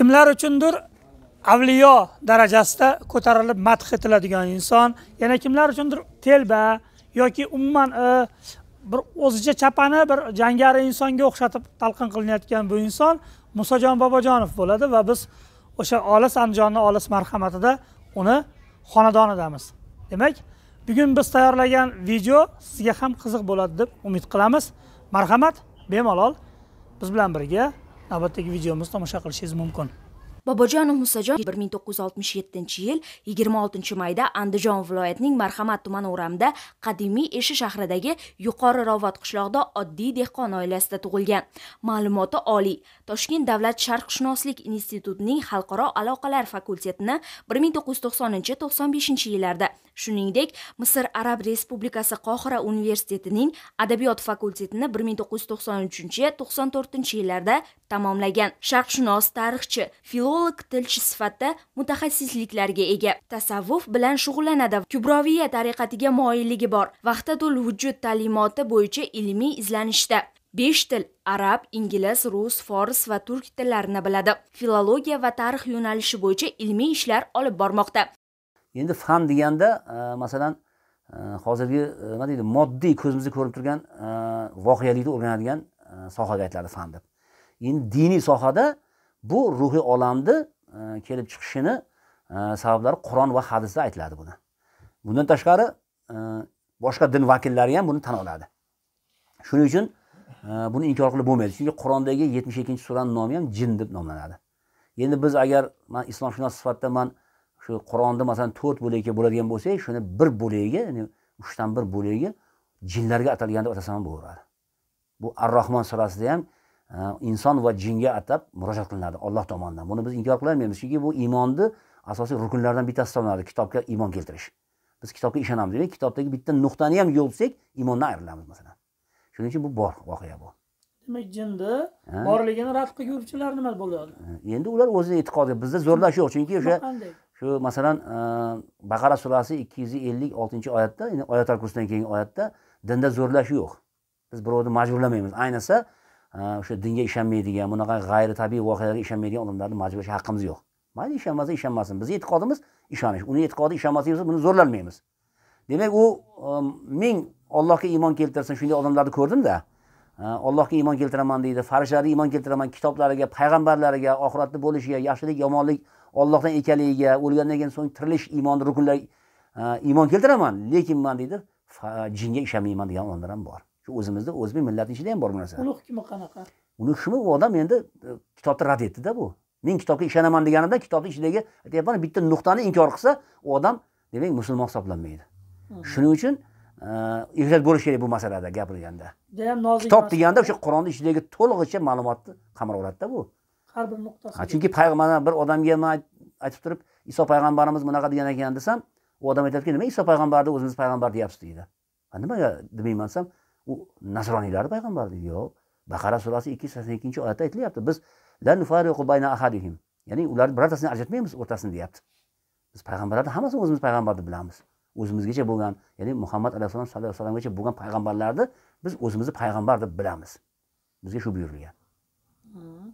kimlar uchundir avliyo darajasida ko'tarilib madh etiladigan inson yana kimlar uchundir telba yoki umuman e, bir o'zicha chapani bir jangari insonga o'xshatib talqin qilinayotgan bu inson musojon bobojonov bo'ladi va biz o'sha olis andijonni olis marhamatida uni xonadonidamiz demak bugun biz tayyorlagan video sizga ham qiziq bo'ladi deb umid qilamiz marhamat bemalol biz bilan birga ناباته کی ویدیو ماست ما شکل چیز ممکن. bobojonov musajon bir ming to'qqiz yuz oltmish yettinchi yil yigirma oltinchi mayda andijon viloyatining marhamat tumani o'ramida qadimiy eshi shahridagi yuqori rovot qishloqda oddiy dehqon oilasida tug'ilgan ma'lumoti oliy toshkent davlat sharqshunoslik institutining xalqaro aloqalar fakultetini bir ming to'qqiz yuz to'qsoninchi to'qson beshinchi yillarda shuningdek misr arab respublikasi qohira universitetining adabiyot fakultetini bir ming to'qqiz yuz to'qson uchinchi to'qson to'rtinchi yillarda tamomlagan sharqshunos tarixchi filolog filolog tilchi sifatida mutaxassisliklarga ega tasavvuf bilan shug'ullanadi kubroviya tariqatiga moyilligi bor vaqtatul vujud ta'limoti bo'yicha ilmiy izlanishda besh til arab ingliz rus fors va turk tillarini biladi filologiya va tarix yo'nalishi bo'yicha ilmiy ishlar olib bormoqda endi fan deganda e, masalan e, hozirgi e, nima deydi moddiy ko'zimizda ko'rib turgan voqelikni o'rganadigan sohaga aytiladi fan deb endi diniy sohada bu ruhiy olamni e, kelib chiqishini e, sabablari qur'on va hadisda aytiladi buni bundan tashqari e, boshqa din vakillari ham buni tan oladi shuning uchun buni inkor qilib bo'lmaydi chunki qur'ondagi yetmish ikkinchi surani nomi ham jin deb nomlanadi endi biz agar man islomshunos sifatida man shu qur'onni masalan to'rt bo'lakka bo'ladigan bo'lsak shuni bir bo'lagiga ya'ni uchdan bir bo'lagi jinlarga atalgan deb atasam bo'laveradi bu ar rohmon surasida ham inson va jinga atab murojaat qilinadi olloh tomonidan buni biz inkor qilolmaymiz chunki bu iymonni asosiy rukunlaridan bittasi hisoblanadi kitobga iymon keltirish biz kitobga ishonamiz demak kitobdagi bitta nuqtani ham yo'lsak iymondan ayrilamiz masalan shuning uchun bu bor voqea bu demak jinni borligini rad qilguvchilar nima bo'ladi endi ular o'zini e'tiqodi bizda zo'rlash yo'q chunki o'sha shu masalan e, baqara surasi ikki yuz ellik oltinchi oyatda oyatlar kursidan keyingi oyatda dinda zo'rlash yo'q biz birovni majburlamaymiz ayniqsa o'sha dinga ishonmaydigan bunaqa tabiiy voqealarga ishonmaydigan odamlarni majburlash haqqimiz yo'q mayli ishonmasa ishonmasin bizni e'tiqodimiz ishonish uni e'tiqodi ishonmasangiz buni zo'rlanmaymiz demak u um, ming ollohga iymon keltirsin shunday odamlarni ko'rdimda ollohga iymon keltiraman deydi farishlarga iymon keltiraman kitoblariga payg'ambarlariga oxiratni bo'lishiga yaxshilik yomonlik ollohdan ekanligiga o'lgandan keyin so'ng tirilish iymonni rukunlari iymon keltiraman lekin man deydi jinga ishonmayman degan odamlar ham bor shu o'zimizda o'zbek millatini ichida ham bor bu narsa uni hukmi qanaqa uni hukmi u odam endi e, kitobni rad etdida bu men kitobga ishonaman deganida kitobni ichidagi aytyapman bitta nuqtani inkor qilsa u odam demak musulmon hisoblanmaydi hmm. shuning uchun e, ehtiyot bo'lish kerak bu masalada gapirganda judayam nozik kitob deganda o'sha qur'onni ichidagi to'lig'icha ma'lumotni qamrab oladida bu har bir nuqtasi chunki mana bir odamga man aytib turib iso payg'ambarimiz bunaqa degan ekan desam u odam aytadiki nima iso payg'ambarni o'zimiz payg'ambar deyapsiz deydi nimaga demayman desam u nasroniylar payg'ambari yo'q baqara surasi ikki yuz sakson ikkinchi oyatda aytilyapti biz ya'ni ularni birortasini ajratmaymiz o'rtasini deyapti biz payg'ambarlarni hammasini o'zimiz payg'ambar deb bilamiz o'zimizgacha bo'lgan ya'ni muhammad alayhissalom sallallohu alayhi vasallamgacha bo'lgan payg'ambarlarni biz o'zimizni payg'ambar deb bilamiz bizga shu buyurilgan hmm.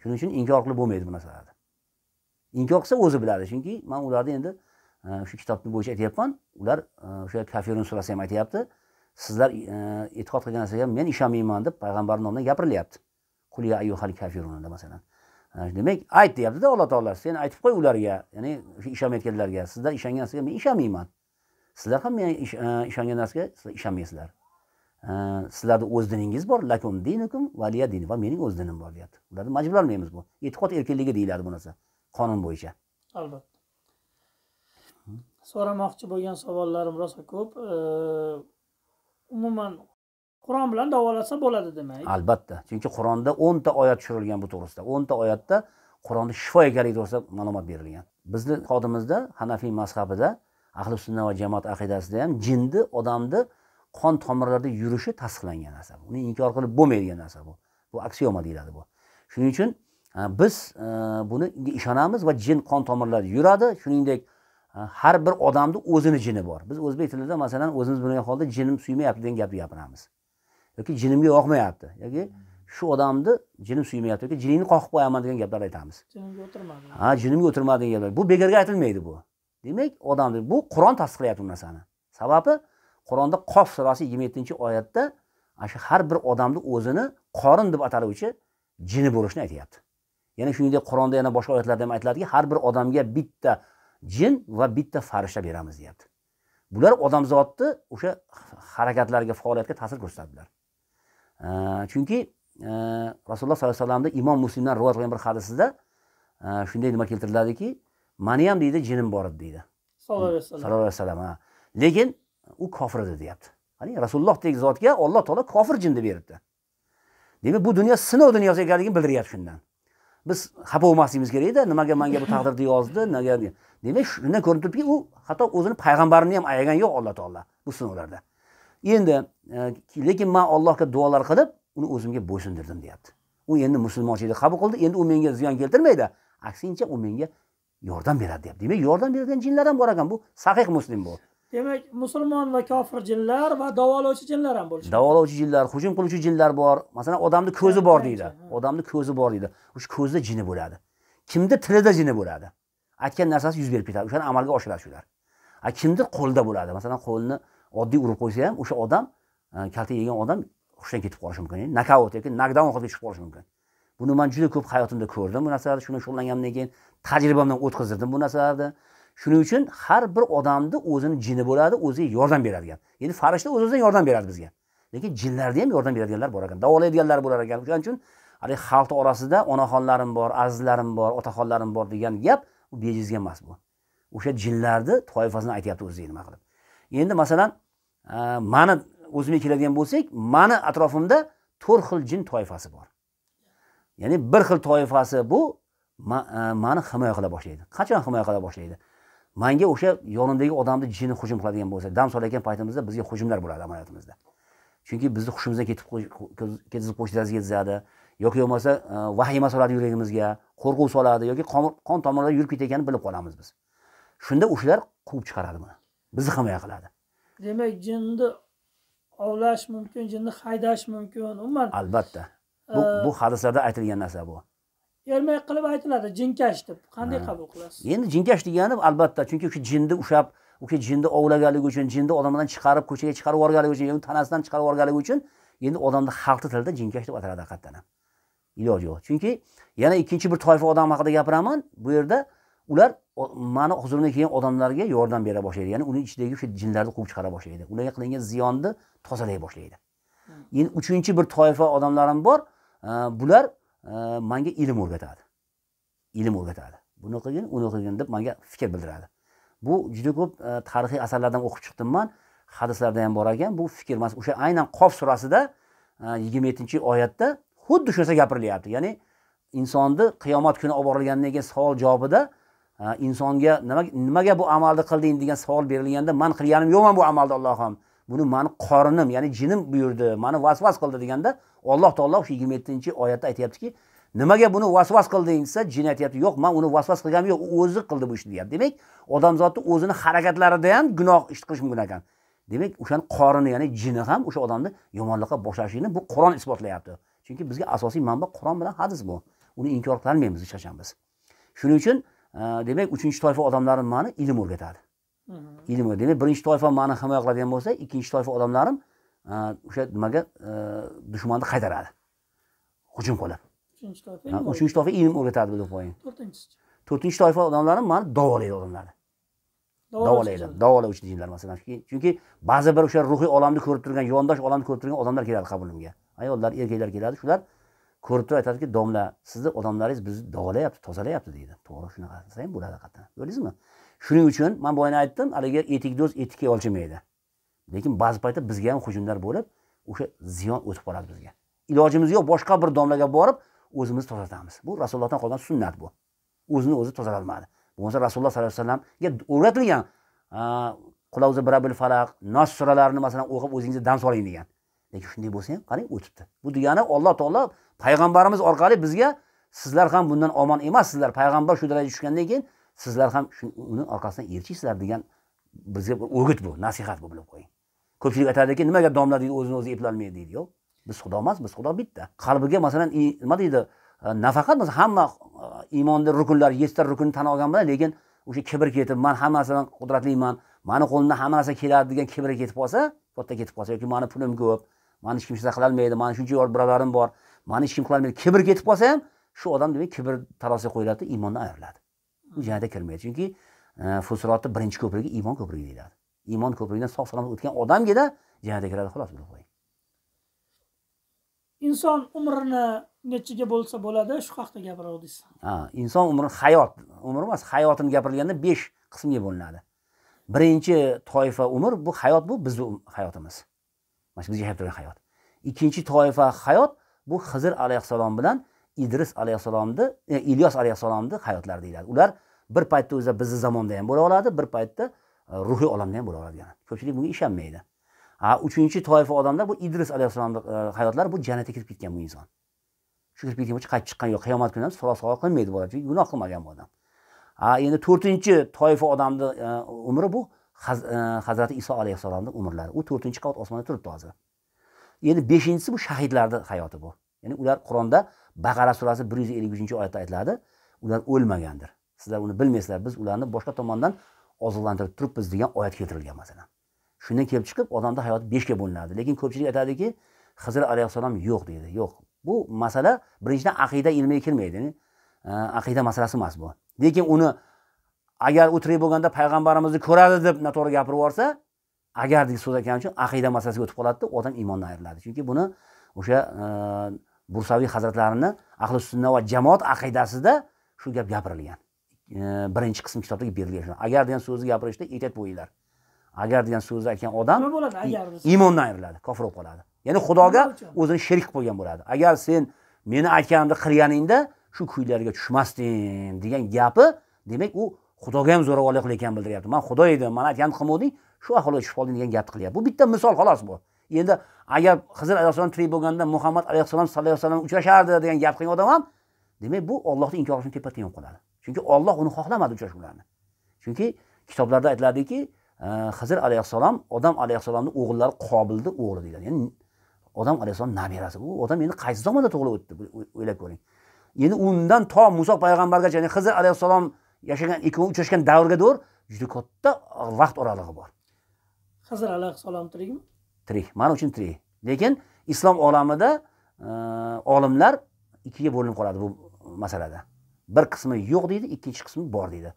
shuning uchun inkor qilib bo'lmaydi bu narsalarni inkor qilsa o'zi biladi chunki man ularni endi e, shu kitobni bo'yicha aytyapman ular e, o'sha kafirun surasi ham aytyapti sizlar e, e'tiqod qilgan narsaga men ishonmayman deb payg'ambarni nomidan gapirilyapti quliya ayyuhal kafirunada masalan e, demak ayt deyaptida alloh taolo sen aytib qo'y ularga ya'ni ishonmayotganlarga sizlar ishongan narsaga men ishonmayman sizlar ham men e, ishongan narsaga sizlar ishonmaysizlar sizlarni o'z diningiz bor lakum dinukum valiya din va mening o'z dinim bor deyapti ularni majburlamaymiz bu e'tiqod erkinligi deyiladi bu narsa qonun bo'yicha albatta so'ramoqchi bo'lgan savollarim rosa ko'p umuman qur'on bilan davolatsa bo'ladi demak albatta chunki qur'onda o'nta oyat tushirilgan bu to'g'risida o'nta oyatda qur'onni shifo ekanligi to'g'risida ma'lumot berilgan bizni xodimimizda hanafiy mazhabida ahli sunna va jamoat aqidasida ham jinni odamni qon tomirlarida yurishi tasdiqlangan narsa uni inkor qilib bo'lmaydigan narsa bu bu aksioma deyiladi bu shuning uchun e, biz e, buni ishonamiz va jin qon tomirlarida yuradi shuningdek har bir odamni o'zini jini bor biz o'zbek tilida masalan o'zimiz bilgan holda jinim suymayapti degan gapni gapiramiz yoki jinimga yoqmayapti yoki shu odamni jinim suymayapti yoki jiningni qoqib qo'yaman degan gaplarni aytamiz jinimga o'tirmadi ha jinimga o'tirmadi degan gaplar bu bekorga aytilmaydi bu demak odamni bu qur'on tasdiqlayapti bu narsani sababi qur'onda qof surasi yigirma yettinchi oyatda ana shu har bir odamni o'zini qorin deb ataluvchi jini bo'lishini aytyapti yana shuningdek qur'onda yana boshqa oyatlarda ham aytiladiki har bir odamga bitta jin va bitta farishta beramiz deyapti bular odamzodni o'sha harakatlarga faoliyatga ta'sir ko'rsatadilar chunki e, rasululloh sollallohu alayhi vasallamni imom muslimdan rivoyat qilgan bir hadisida e, shunday nima keltiriladiki mani ham deydi jinim bor edi deydi sallallohu alayhi vasallam lekin u kofir edi deyapti ya'ni rasulullohdek zotga alloh taolo kofir jinni beribdi demak bu dunyo sinov dunyosi ekanligini bildiryapti shundan biz xafa bo'lmasligimiz kerakda nimaga manga bu taqdirni yozdi nimaga demak shundan ko'rinib turibdiki u hatto o'zini payg'ambarini ham ayagani yo'q alloh taolo bu sinovlarda endi e, lekin man allohga duolar qilib uni o'zimga bo'ysundirdim deyapti u endi musulmonchilikni qabul qildi endi u menga ziyon keltirmaydi aksincha u menga yordam beradi deyapti demak yordam beradigan jinlar ham bor ekan bu sahih muslim bu demak musulmon va kofir jinlar va davolovchi jinlar ham bo'lishi davolovchi jinlar hujum qiluvchi jinlar bor masalan odamni ko'zi bor deydi odamni ko'zi bor deydi o'sha ko'zida jini bo'ladi kimda tilida jini bo'ladi aytgan narsasi yuz berib ketadi o'shani amalga oshiradi shular a kimni qo'lida bo'ladi masalan qo'lni oddiy urib qo'ysa ham o'sha odam kalta yegan odam hushdan ketib qolishi mumkin nokaut yoki nokdaun holga tushib qolishi mumkin buni man juda ko'p hayotimda ko'rdim bu narsalarni shuna shug'ullanganimdan keyin tajribamdan o'tkazdim bu narsalarni shuning uchun har bir odamni o'zini jini bo'ladi o'ziga yordam beradigan endi farishta o'z o'zidan yordam beradi bizga lekin jinlarni ham yordam beradiganlar bor ekan davolaydiganlar bo'lar ekan o'shaning uchun haligi xalq orasida onaxonlarim bor azizlarim bor otaxonlarim bor degan gap u bejizga emas bu o'sha jinlarni toifasini aytyapti o'ziga nima qilib endi masalan e, mani o'zimga keladigan bo'lsak mani atrofimda to'rt xil jin toifasi bor ya'ni bir xil toifasi bu e, mani himoya qila boshlaydi qachon himoya qila boshlaydi manga o'sha yonimdagi odamni jini hujum qiladigan bo'lsa dam solayotgan paytimizda bizga hujumlar bo'ladi amaliyotimizda chunki bizni hushimizdan ketib ketizib qo'yishni yetkazadi yoki bo'lmasa e, vahima soladi yuragimizga qo'rquv soladi yoki qon tomirlar yurib ketayotganini bilib qolamiz biz shunda o'shalar quvib chiqaradi buni bizni himoya qiladi demak jinni ovlash mumkin jinni haydash mumkin umuman albatta bu, e, bu hadislarda aytilgan narsa bu ermak qilib aytiladi jinkash deb qanday qabul qilasiz endi jinkash degani albatta chunki o'sha jinni ushlab o'sha jinni ovlaganligi uchun jinni odamdan chiqarib ko'chaga chiqarib yuborganligi uchun yoki tanasidan chiqarib yuborganligi uchun endi odamni xalqni tilida jinkash deb ataladi haqiqatdan ham iloji yo'q chunki yana ikkinchi bir toifa odam haqida gapiraman bu yerda ular mani huzurimga kelgan odamlarga yordam bera boshlaydi ya'ni uni ichidagi o'sha jinlarni quvib chiqara boshlaydi ularga qilingan ziyonni tozalay boshlaydi hmm. endi uchinchi bir toifa odamlarim bor bular manga ilm o'rgatadi ilm o'rgatadi buni qilgin uni qilgin deb manga fikr bildiradi bu juda ko'p e, tarixiy asarlardan o'qib chiqdim man hadislarda ham bor ekan bu fikr emas o'sha aynan qof surasida e, yigirma yettinchi oyatda xuddi shu narsa gapirilyapti ya'ni insonni qiyomat kuni olib borilgandan keyin savol javobida e, insonga nimaga bu amalni qilding degan savol berilganda man qilganim yo'qman bu amalni allohim buni mani qorinim ya'ni jinim buyurdi mani vasvas qildi deganda alloh taolo shu yigirma yettinchi oyatda aytyaptiki nimaga buni vasvas qilding desa jin aytyapti yo'q man uni vasvas qilganim yo'q u o'zi qildi bu ishni deyapti demak odamzodni o'zini harakatlarida ham gunoh ish qilish mumkin ekan demak o'shani qorini ya'ni jini ham o'sha odamni yomonlikqa boshlashini bu qur'on isbotlayapti chunki bizga asosiy manba qur'on bilan hadis bu uni inkor qilolmaymiz hech qachon biz shuning uchun demak uchinchi toifa odamlari mani ilm o'rgatadi ilm demak birinchi toifa mani himoya qiladigan bo'lsa ikkinchi toifa odamlarim o'sha nimaga dushmanni qaytaradi hujum qilib uchinchi toifa ilm o'rgatadi bilib qo'ying to'rtinchisi to'rtinchi toifa odamlarim mani davolaydi odamlarni davolaydi davolovchi deydilar masalan chunki ba'zi bir o'sha ruhiy olamni ko'rib turgan yondosh olamni ko'rib turgan odamlar keladi qabulimga ayollar erkaklar keladi shular ko'rib turib aytadiki domla sizni odamlaringiz bizni davolayapti tozalayapti deydi to'g'ri shunaqa desa ham bo'ladi haqiqatdan ko'rdingizmi shuning uchun man boya aytdim haligi do'st etikka yolchimaydi lekin ba'zi paytda bizga ham hujumlar bo'lib o'sha ziyon o'tib qoladi bizga ilojimiz yo'q boshqa bir domlaga borib o'zimizni tozalatamiz bu rasulullohdan qolgan sunnat bu o'zini o'zi tozalatmadi bo'lmasa rasululloh sollallohu alayhi vasallamga o'rgatilgan qulavzi birabil falaq nos suralarini masalan o'qib o'zingizni dam soling degan lekin shunday bo'lsa ham qarang o'tibdi bu degani alloh taolo payg'ambarimiz orqali bizga sizlar ham bundan omon emassizlar payg'ambar shu darajaga tushgandan keyin sizlar ham uni orqasidan erishasizlar degan bizga bir o'git bu nasihat bu bilib qo'ying ko'pchilik aytadiki nima gap domla deydi o'zini o'zi eplolmaydi deydi yo'q biz xudo emas biz xudo bitta qalbiga masalan nima deydi e, nafaqat hamma e, iymonni rukunlari yettita rukunni tan olgan bilan lekin o'sha kibr ketib man hamma narsadan qudratliman mani qo'limdan hamma narsa keladi degan kibr ketib qolsa katta ketib qolsa yoki mani pulim ko'p mani hech kim qila qilolmaydi mani shuncha birodarim bor mani hech kim qilolmaydi kibr ketib qolsa ham shu odam demak kibr tarosiga qo'yiladida iymondan ayriladi u jannatga kirmaydi chunki e, fusroti birinchi ko'prigi iymon ko'prigi deyiladi iymon ko'prigidan sog' salomat o'tgan odamgina jannatga kiradi xolos bilib qo'ying inson umrini nechiga bo'lsa bo'ladi shu haqida gapirgandingiz ha inson umri hayot umr emas hayotini gapirilganda besh qismga bo'linadi birinchi toifa umr bu hayot bu bizni um, hayotimiz mana shu biz yashab turgan hayot ikkinchi toifa hayot bu xizr alayhissalom bilan idris alayhissalomni e, ilyos alayhissalomni hayotlari deyiladi ular bir paytda o'zi bizni zamonda ham bo'la oladi bir paytda e, ruhiy olamda ham bo'la oladi yana ko'pchilik bunga ishonmaydi a uchinchi toifa odamlar bu idris alayhissalomni e, hayotlari bu jannatga kirib ketgan bu inson shu kirib ketgan bo'lsa qaytib chiqqan yo'q qiyomat kuni ham savol savol qilmaydi bu chunki gunoh qilmagan bu odam a endi to'rtinchi toifa odamni e, umri bu hazrati iso alayhissalomni umrlari u to'rtinchi qavat osmonda turibdi hozir endi beshinchisi bu shahidlarni hayoti bu ya'ni ular qur'onda baqara surasi bir yuz ellik uchinchi oyatda aytiladi ular o'lmagandir sizlar uni bilmaysizlar biz ularni boshqa tomondan oziqlantirib turibmiz degan oyat keltirilgan masalan shundan kelib chiqib odamni hayoti beshga bo'linadi lekin ko'pchilik aytadiki hizr alayhissalom yo'q deydi yo'q bu masala birinchidan aqida ilmiga kirmaydi e, aqida masalasi emas bu lekin uni agar u tirik bo'lganda payg'ambarimizni ko'radi deb noto'g'ri gapirib yuborsa agar deb so'z aytgani uchun aqida masalasiga o'tib qoladida odam iymondan ayriladi chunki buni o'sha e, bursaviy hazratlarini ahli sunna va jamoat aqidasida shu gap gapirilgan e, birinchi qism kitobda berilgan agar degan so'zni gapirishda ehtiyot bo'yinglar agar degan so'zni aytgan odam iymondan ayriladi kofir bo'lib qoladi ya'ni xudoga o'zini sherik qilib qo'ygan bo'ladi agar sen meni aytganimni qilganingda shu kuylarga tushmasding degan gapi demak u xudoga ham zo'ravonlik qilayotganini bildiryapti man xudo edim man aytganimni qilmovding shu ahvolga tushib qolding degan gapni qilyapti bu bitta misol xolos bu endi agar hizr alayhissalom tirik bo'lganda muhammad alayhissalom sallallohu alayhi vasallam uchrashardi degan gap qilgan odam ham demak bu ollohni inkorini tepa teng qiladi chunki olloh uni xohlamadi uchrashuvlarni chunki kitoblarda aytiladiki e, hizr alayhissalom odam alayhissalomni o'g'illari qobilni o'g'li deyiladi ya'ni odam alayhissalom nabirasi u odam endi qaysi zamonda tug'ilib o'tdi o'ylab ko'ring endi undan to muso payg'ambargacha ya'ni hizr alayhissalom yashagan ikkovi uchrashgan davrga doir juda katta vaqt oralig'i bor hizr alayhissalom tirikmi tirik mana uchun tirik lekin islom olamida e, olimlar ikkiga bo'linib qoladi bu masalada bir qismi yo'q deydi ikkinchi qismi bor deydi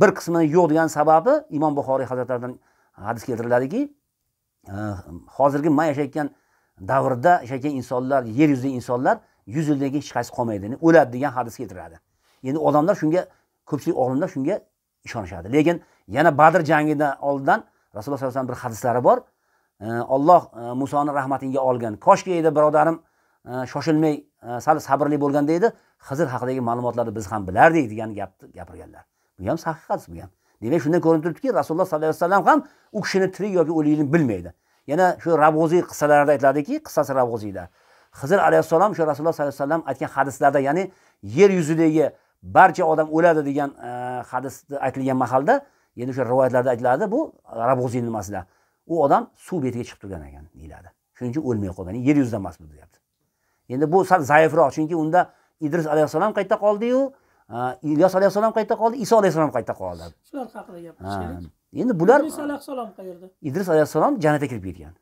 bir qismi yo'q degan sababi imom buxoriy hazratlaridan hadis keltiriladiki e, hozirgi man yashayotgan davrda yashayotgan insonlar yer yuzidagi insonlar yuz yildan keyin hech qaysi qolmaydi o'ladi degan hadis keltiradi endi odamlar shunga ko'pchilik olimlar shunga ishonishadi lekin yana badr jangidan oldidan rasululloh sallallohu alayhi vasallam bir hadislari bor olloh e, musoni rahmatiga olgan koshki edi birodarim shoshilmay e, sal sabrli bo'lganda edi xizr haqidagi ma'lumotlarni biz ham bilardik degan gapni gapirganlar bu ham haqiqat bu ham demak shundan ko'rinib turibdiki rasululloh sollallohu alayhi vasallam ham u kishini tirik yoki o'ligini bilmaydi yana shu ravg'oziy qissalarida aytiladiki qissasi Xizr hizr alayhissalom shu rasululloh sollallohu alayhi vasallam aytgan hadislarda ya'ni yer yuzidagi barcha odam o'ladi degan e, hadisni aytilgan mahalda endi o'sha rivoyatlarda aytiladi bu ravg'oziy nimasida u odam suv betiga chiqib turgan ekan deyiladi shuning uchun o'lmay qolgan yer yuzida emas bu deyapti endi bu sal zaifroq chunki unda idris alayhissalom qayerda qoldiyu e, ilyos alayhissalom qayerda qoldi iso alayhissalom qayerda qoldi shular haqida gapirish kerak endi bular idris alayhissalom qayerda idris alayhissalom jannatga kirib ketgan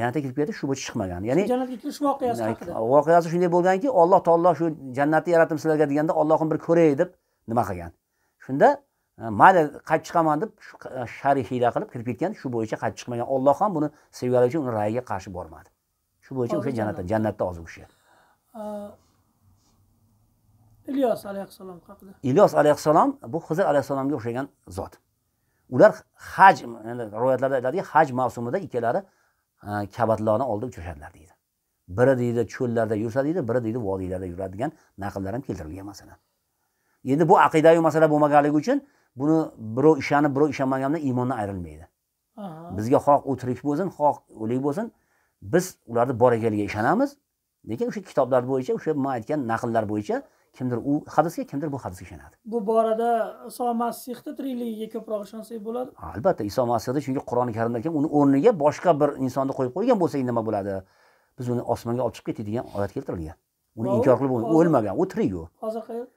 jannatga kirib ketib shu bo'yicha chiqmagan ya'ni jannatga kirish voqeasi haqida voqeasi shunday bo'lganki olloh taolo shu jannatni yaratdim sizlarga deganda ollohim bir ko'ray deb nima qilgan shunda mayli qaytib chiqaman deb e, shariy hiyla qilib kirib ketgan shu bo'yicha qaytib chiqmagan olloh ham buni sevgani uchun uni rayiga qarshi bormadi shu bo'yicha o'sha jannatda jannatda hozir o'sha ilyos alayhissalom haqida ilyos alayhissalom bu hizr alayhissalomga o'xshagan zot ular haj endi rivoyatlarda aytadiki haj mavsumida ikkalari e, kabatlarni oldida uchrashadilar deydi biri deydi cho'llarda yursa deydi biri deydi vodiylarda yuradi degan naqllar ham keltirilgan masalan endi bu aqidayu masala bo'lmaganligi uchun buni birov ishonib birov ishonmaganda iymondan ayrilmaydi bizga xoh u tirik bo'lsin xoh o'lik bo'lsin biz ularni bor ekanligiga ishonamiz lekin o'sha kitoblar bo'yicha o'sha man aytgan naqllar bo'yicha kimdir u hadisga kimdir bu hadisga ishonadi bu borada iso masihni tirikligiga ko'proq ishonsak bo'ladi albatta iso masihni chunki qur'oni karimda aytgan uni o'rniga boshqa bir insonni qo'yib qo'ygan bo'lsak nima bo'ladi biz uni osmonga olib chiqib ketadigan oyat keltirilgan uni inkor qilib o'lmagan u tirik u hozir qayerda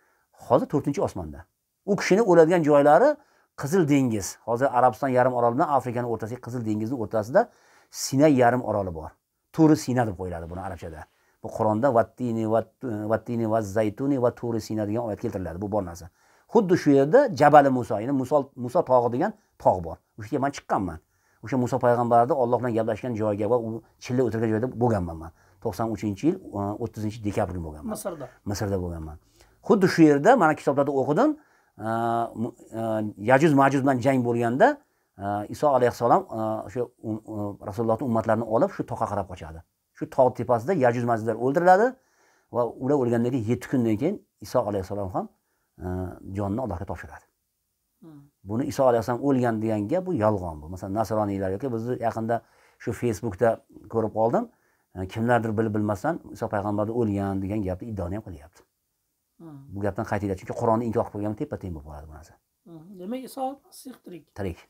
hozir to'rtinchi osmonda u kishini o'ladigan joylari qizil dengiz hozir arabiston yarim oroli bilan afrikani o'rtasidagi qizil dengizni o'rtasida sinay yarim oroli bor turi sina deb qo'yiladi buni arabchada bu qur'onda vattini vattini va zaytuni va turi sina degan oyat keltiriladi bu bor narsa xuddi shu yerda jabali muso ya'ni muso muso tog'i degan tog' bor o'sha yerga man chiqqanman o'sha muso payg'ambarni olloh bilan gaplashgan joyga va u chilla o'tirgan joyda bo'lganman man to'qson uchinchi yil e, o'ttizinchi dekabr kuni bo'lganman misrda misrda bo'lganman xuddi shu yerda mana kitoblarda o'qidim yajuz э, majuz э, bilan jang bo'lganda iso alayhissalom o'sha rasulullohni ummatlarini olib shu toqqa qarab qochadi shu tog' tepasida yajuz majuzlar o'ldiriladi va ular o'lgandan keyin yetti kundan keyin iso alayhissalom ham э, jonni allohga topshiradi buni iso alayhissalom o'lgan degan gap bu yolg'on bu masalan nasroniylar yoki bizni yaqinda shu facebookda ko'rib qoldim kimlardir bilib bilmasdan iso payg'ambarni o'lgan degan gapni iddoni ham qilyapti bu gapdan qaytinglar chunki qur'onni inkor qilib qo'ygan teppa teng bo'lib qoladi bu narsa demak iso masih tirik tirik